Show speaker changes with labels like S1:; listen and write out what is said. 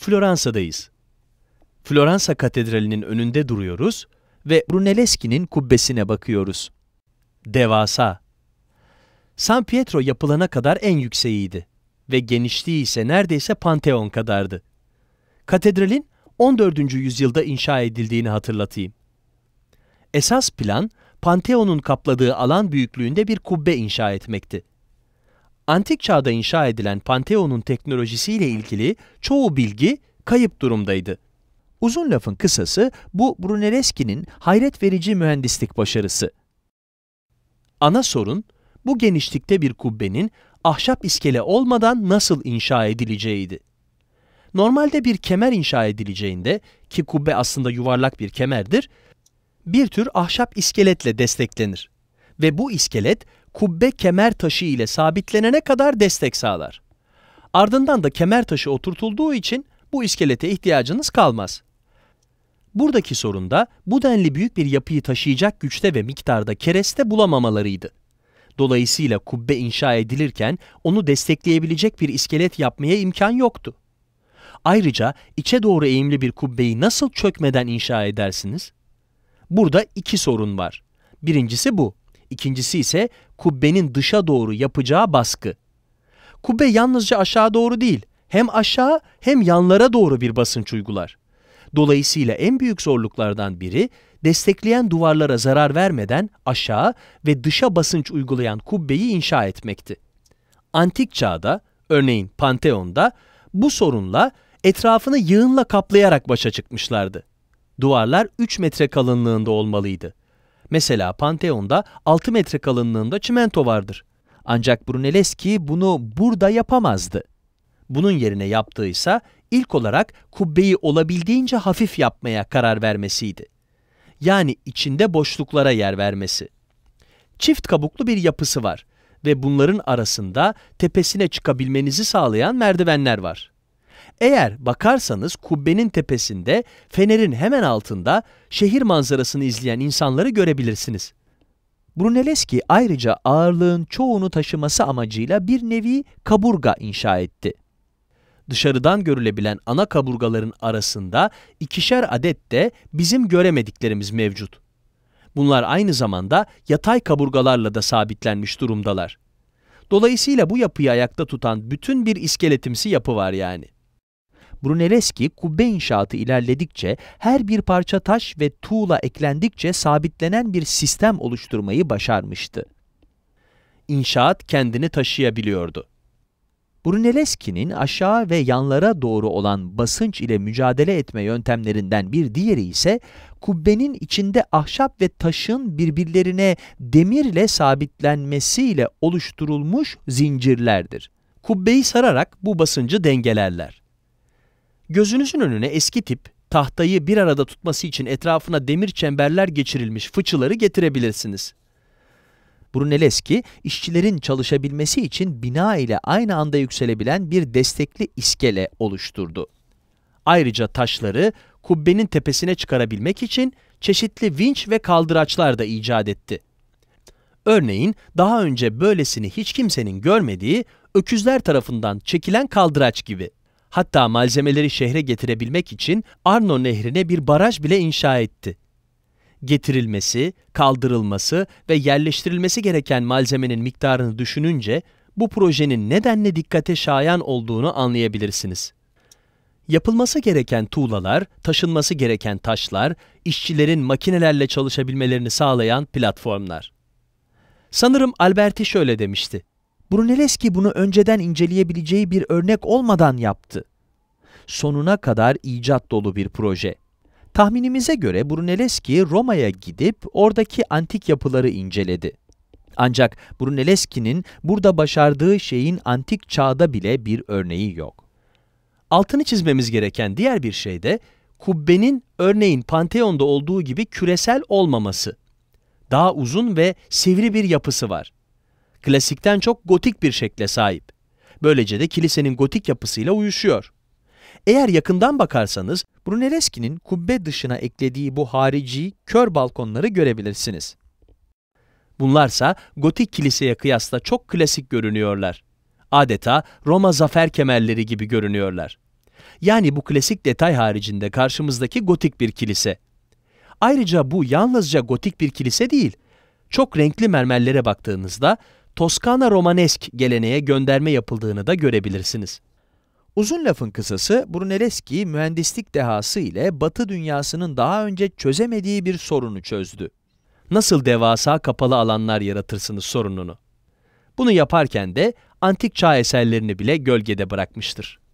S1: Floransa'dayız. Floransa Katedrali'nin önünde duruyoruz ve Brunelleschi'nin kubbesine bakıyoruz. Devasa. San Pietro yapılana kadar en yükseğiydi ve genişliği ise neredeyse Panteon kadardı. Katedralin 14. yüzyılda inşa edildiğini hatırlatayım. Esas plan Panteon'un kapladığı alan büyüklüğünde bir kubbe inşa etmekti antik çağda inşa edilen Pantheon'un teknolojisiyle ilgili çoğu bilgi kayıp durumdaydı. Uzun lafın kısası bu Brunelleschi'nin hayret verici mühendislik başarısı. Ana sorun bu genişlikte bir kubbenin ahşap iskele olmadan nasıl inşa edileceğiydi. Normalde bir kemer inşa edileceğinde ki kubbe aslında yuvarlak bir kemerdir, bir tür ahşap iskeletle desteklenir ve bu iskelet kubbe kemer taşı ile sabitlenene kadar destek sağlar. Ardından da kemer taşı oturtulduğu için bu iskelete ihtiyacınız kalmaz. Buradaki sorun da bu denli büyük bir yapıyı taşıyacak güçte ve miktarda kereste bulamamalarıydı. Dolayısıyla kubbe inşa edilirken onu destekleyebilecek bir iskelet yapmaya imkan yoktu. Ayrıca içe doğru eğimli bir kubbeyi nasıl çökmeden inşa edersiniz? Burada iki sorun var. Birincisi bu. İkincisi ise kubbenin dışa doğru yapacağı baskı. Kubbe yalnızca aşağı doğru değil, hem aşağı hem yanlara doğru bir basınç uygular. Dolayısıyla en büyük zorluklardan biri destekleyen duvarlara zarar vermeden aşağı ve dışa basınç uygulayan kubbeyi inşa etmekti. Antik çağda, örneğin Panteon'da bu sorunla etrafını yığınla kaplayarak başa çıkmışlardı. Duvarlar 3 metre kalınlığında olmalıydı. Mesela Pantheon'da 6 metre kalınlığında çimento vardır. Ancak Brunelleschi bunu burada yapamazdı. Bunun yerine yaptığı ise ilk olarak kubbeyi olabildiğince hafif yapmaya karar vermesiydi. Yani içinde boşluklara yer vermesi. Çift kabuklu bir yapısı var ve bunların arasında tepesine çıkabilmenizi sağlayan merdivenler var. Eğer bakarsanız kubbenin tepesinde, fenerin hemen altında şehir manzarasını izleyen insanları görebilirsiniz. Brunelleschi ayrıca ağırlığın çoğunu taşıması amacıyla bir nevi kaburga inşa etti. Dışarıdan görülebilen ana kaburgaların arasında ikişer adet de bizim göremediklerimiz mevcut. Bunlar aynı zamanda yatay kaburgalarla da sabitlenmiş durumdalar. Dolayısıyla bu yapıyı ayakta tutan bütün bir iskeletimsi yapı var yani. Brunelleschi kubbe inşaatı ilerledikçe her bir parça taş ve tuğla eklendikçe sabitlenen bir sistem oluşturmayı başarmıştı. İnşaat kendini taşıyabiliyordu. Brunelleschi'nin aşağı ve yanlara doğru olan basınç ile mücadele etme yöntemlerinden bir diğeri ise kubbenin içinde ahşap ve taşın birbirlerine demirle sabitlenmesiyle oluşturulmuş zincirlerdir. Kubbeyi sararak bu basıncı dengelerler. Gözünüzün önüne eski tip, tahtayı bir arada tutması için etrafına demir çemberler geçirilmiş fıçıları getirebilirsiniz. Brunelleschi, işçilerin çalışabilmesi için bina ile aynı anda yükselebilen bir destekli iskele oluşturdu. Ayrıca taşları kubbenin tepesine çıkarabilmek için çeşitli vinç ve kaldıraçlar da icat etti. Örneğin daha önce böylesini hiç kimsenin görmediği öküzler tarafından çekilen kaldıraç gibi. Hatta malzemeleri şehre getirebilmek için Arno nehrine bir baraj bile inşa etti. Getirilmesi, kaldırılması ve yerleştirilmesi gereken malzemenin miktarını düşününce bu projenin nedenle dikkate şayan olduğunu anlayabilirsiniz. Yapılması gereken tuğlalar, taşınması gereken taşlar, işçilerin makinelerle çalışabilmelerini sağlayan platformlar. Sanırım Alberti şöyle demişti. Brunelleschi bunu önceden inceleyebileceği bir örnek olmadan yaptı. Sonuna kadar icat dolu bir proje. Tahminimize göre Brunelleschi Roma'ya gidip oradaki antik yapıları inceledi. Ancak Brunelleschi'nin burada başardığı şeyin antik çağda bile bir örneği yok. Altını çizmemiz gereken diğer bir şey de kubbenin örneğin Pantheon'da olduğu gibi küresel olmaması. Daha uzun ve sivri bir yapısı var klasikten çok gotik bir şekle sahip. Böylece de kilisenin gotik yapısıyla uyuşuyor. Eğer yakından bakarsanız Brunelleschi'nin kubbe dışına eklediği bu harici kör balkonları görebilirsiniz. Bunlarsa gotik kiliseye kıyasla çok klasik görünüyorlar. Adeta Roma zafer kemerleri gibi görünüyorlar. Yani bu klasik detay haricinde karşımızdaki gotik bir kilise. Ayrıca bu yalnızca gotik bir kilise değil. Çok renkli mermerlere baktığınızda Toskana Romanesk geleneğe gönderme yapıldığını da görebilirsiniz. Uzun lafın kısası, Brunelleschi mühendislik dehası ile Batı dünyasının daha önce çözemediği bir sorunu çözdü. Nasıl devasa kapalı alanlar yaratırsınız sorununu. Bunu yaparken de antik çağ eserlerini bile gölgede bırakmıştır.